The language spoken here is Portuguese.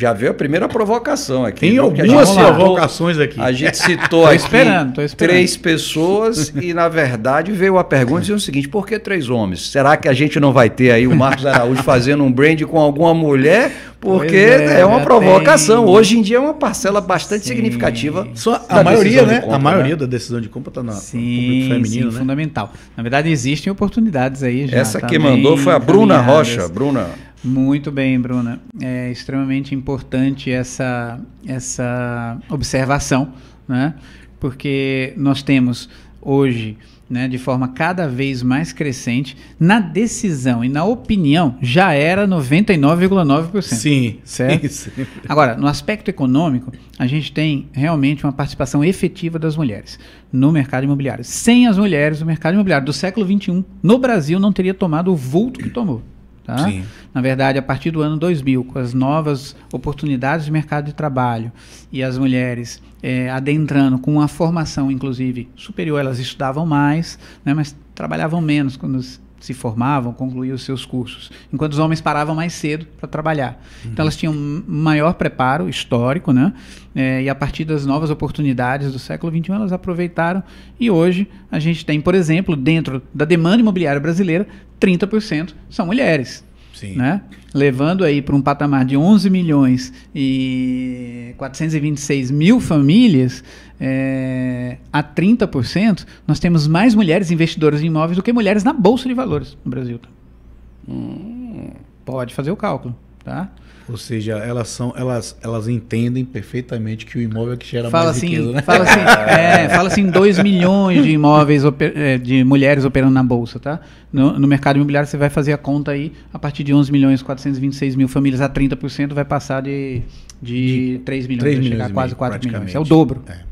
Já veio a primeira provocação aqui. Tem algumas provocações aqui. A gente citou aqui esperando, esperando. três pessoas e, na verdade, veio a pergunta dizendo o seguinte: por que três homens? Será que a gente não vai ter aí o Marcos Araújo fazendo um brand com alguma mulher? Porque é, é, uma provocação. Tem. Hoje em dia é uma parcela bastante sim. significativa. Só a maioria, né? Compra, a maioria né? da decisão de compra está na sim, público feminino, sim, né? fundamental. Na verdade, existem oportunidades aí já. Essa que mandou foi a Bruna Rocha. Bruna. Muito bem, Bruna. É extremamente importante essa, essa observação, né? porque nós temos hoje, né, de forma cada vez mais crescente, na decisão e na opinião, já era 99,9%. Sim, certo? Sim, Agora, no aspecto econômico, a gente tem realmente uma participação efetiva das mulheres no mercado imobiliário. Sem as mulheres, o mercado imobiliário do século XXI no Brasil não teria tomado o vulto que tomou. Tá? Na verdade, a partir do ano 2000, com as novas oportunidades de mercado de trabalho e as mulheres é, adentrando com uma formação, inclusive, superior, elas estudavam mais, né, mas trabalhavam menos quando se formavam, concluíam os seus cursos, enquanto os homens paravam mais cedo para trabalhar. Então, uhum. Então elas tinham maior preparo histórico, né? É, e a partir das novas oportunidades do século XXI elas aproveitaram e hoje a gente tem, por exemplo, dentro da demanda imobiliária brasileira, 30% são mulheres. Sim. Né? Levando aí para um patamar de 11 milhões e 426 mil famílias, é, a 30%, nós temos mais mulheres investidoras em imóveis do que mulheres na Bolsa de Valores no Brasil. Tá? Hum, pode fazer o cálculo. Tá? Ou seja, elas são, elas, elas entendem perfeitamente que o imóvel é que gera fala mais assim, né? Fala assim, é, fala assim, 2 milhões de imóveis é, de mulheres operando na bolsa, tá? No, no, mercado imobiliário você vai fazer a conta aí, a partir de 11 milhões 426 mil famílias a 30% vai passar de de, de 3 milhões, 3 milhões chegar a quase 4 milhões. É o dobro. É.